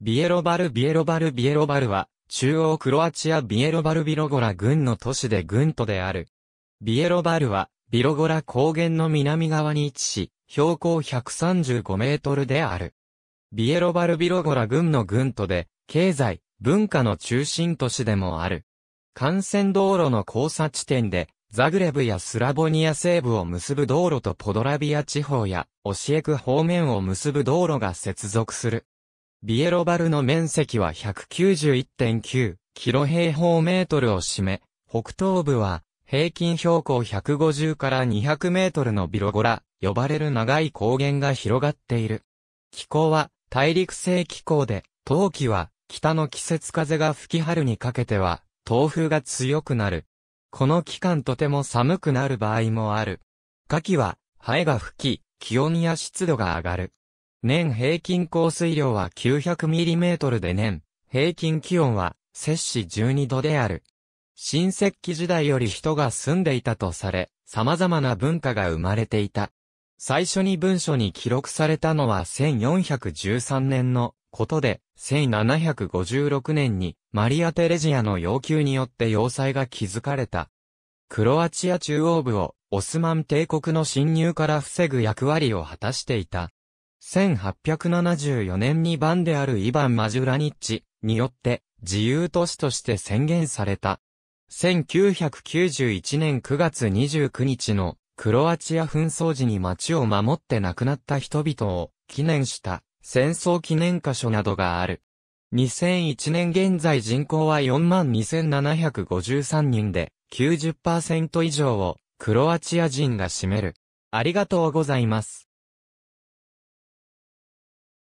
ビエロバルビエロバルビエロバルは、中央クロアチアビエロバルビロゴラ郡の都市で郡都である。ビエロバルは、ビロゴラ高原の南側に位置し、標高135メートルである。ビエロバルビロゴラ郡の郡都で、経済、文化の中心都市でもある。幹線道路の交差地点で、ザグレブやスラボニア西部を結ぶ道路とポドラビア地方や、オシエク方面を結ぶ道路が接続する。ビエロバルの面積は191.9キロ平方メートルを占め、北東部は平均標高150から200メートルのビロゴラ、呼ばれる長い高原が広がっている。気候は大陸性気候で、冬季は北の季節風が吹き春にかけては、東風が強くなる。この期間とても寒くなる場合もある。夏季は、ハエが吹き、気温や湿度が上がる。年平均降水量は 900mm で年、平均気温は、摂氏12度である。新石器時代より人が住んでいたとされ、様々な文化が生まれていた。最初に文書に記録されたのは1413年のことで、1756年にマリア・テレジアの要求によって要塞が築かれた。クロアチア中央部をオスマン帝国の侵入から防ぐ役割を果たしていた。1874年に番であるイヴァン・マジュラニッチによって自由都市として宣言された。1991年9月29日のクロアチア紛争時に街を守って亡くなった人々を記念した戦争記念箇所などがある。2001年現在人口は42,753人で90%以上をクロアチア人が占める。ありがとうございます。